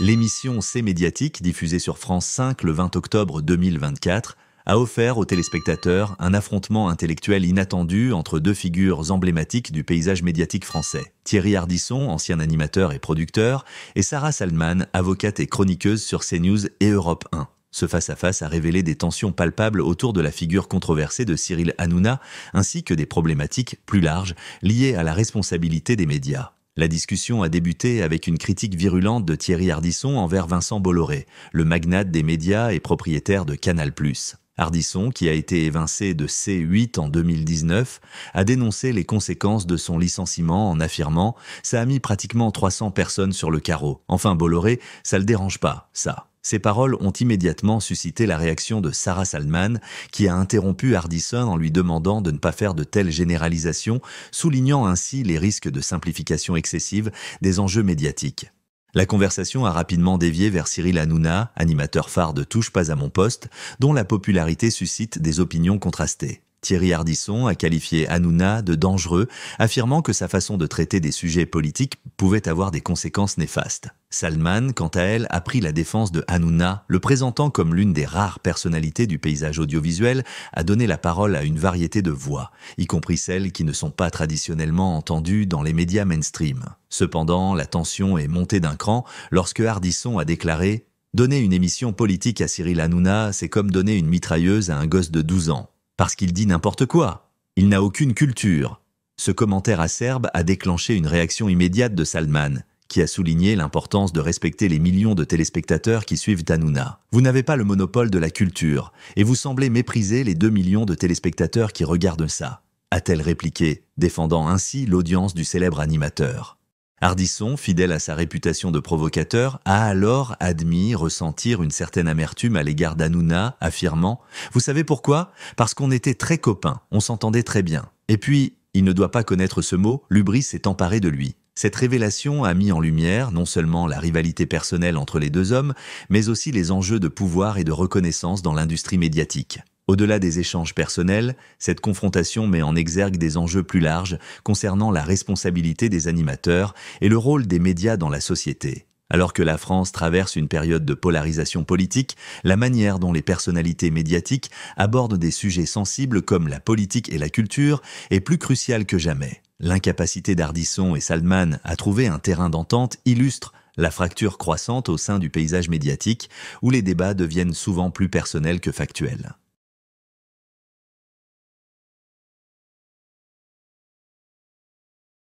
L'émission c médiatique, diffusée sur France 5 le 20 octobre 2024, a offert aux téléspectateurs un affrontement intellectuel inattendu entre deux figures emblématiques du paysage médiatique français. Thierry Hardisson, ancien animateur et producteur, et Sarah Salman, avocate et chroniqueuse sur CNews et Europe 1. Ce face-à-face -face a révélé des tensions palpables autour de la figure controversée de Cyril Hanouna, ainsi que des problématiques plus larges liées à la responsabilité des médias. La discussion a débuté avec une critique virulente de Thierry Ardisson envers Vincent Bolloré, le magnate des médias et propriétaire de Canal+. Ardisson, qui a été évincé de C8 en 2019, a dénoncé les conséquences de son licenciement en affirmant « ça a mis pratiquement 300 personnes sur le carreau. Enfin Bolloré, ça le dérange pas, ça ». Ces paroles ont immédiatement suscité la réaction de Sarah Salman, qui a interrompu Hardison en lui demandant de ne pas faire de telles généralisations, soulignant ainsi les risques de simplification excessive des enjeux médiatiques. La conversation a rapidement dévié vers Cyril Hanouna, animateur phare de Touche pas à mon poste, dont la popularité suscite des opinions contrastées. Thierry Hardisson a qualifié Hanouna de dangereux, affirmant que sa façon de traiter des sujets politiques pouvait avoir des conséquences néfastes. Salman, quant à elle, a pris la défense de Hanouna, le présentant comme l'une des rares personnalités du paysage audiovisuel à donner la parole à une variété de voix, y compris celles qui ne sont pas traditionnellement entendues dans les médias mainstream. Cependant, la tension est montée d'un cran lorsque Hardisson a déclaré Donner une émission politique à Cyril Hanouna, c'est comme donner une mitrailleuse à un gosse de 12 ans. Parce qu'il dit n'importe quoi. Il n'a aucune culture. Ce commentaire acerbe a déclenché une réaction immédiate de Salman, qui a souligné l'importance de respecter les millions de téléspectateurs qui suivent Hanouna. Vous n'avez pas le monopole de la culture, et vous semblez mépriser les 2 millions de téléspectateurs qui regardent ça, a-t-elle répliqué, défendant ainsi l'audience du célèbre animateur. Ardisson, fidèle à sa réputation de provocateur, a alors admis ressentir une certaine amertume à l'égard d'Anouna, affirmant « Vous savez pourquoi Parce qu'on était très copains, on s'entendait très bien. Et puis, il ne doit pas connaître ce mot, Lubris s'est emparé de lui. Cette révélation a mis en lumière non seulement la rivalité personnelle entre les deux hommes, mais aussi les enjeux de pouvoir et de reconnaissance dans l'industrie médiatique. Au-delà des échanges personnels, cette confrontation met en exergue des enjeux plus larges concernant la responsabilité des animateurs et le rôle des médias dans la société. Alors que la France traverse une période de polarisation politique, la manière dont les personnalités médiatiques abordent des sujets sensibles comme la politique et la culture est plus cruciale que jamais. L'incapacité d'Ardisson et Salman à trouver un terrain d'entente illustre la fracture croissante au sein du paysage médiatique où les débats deviennent souvent plus personnels que factuels.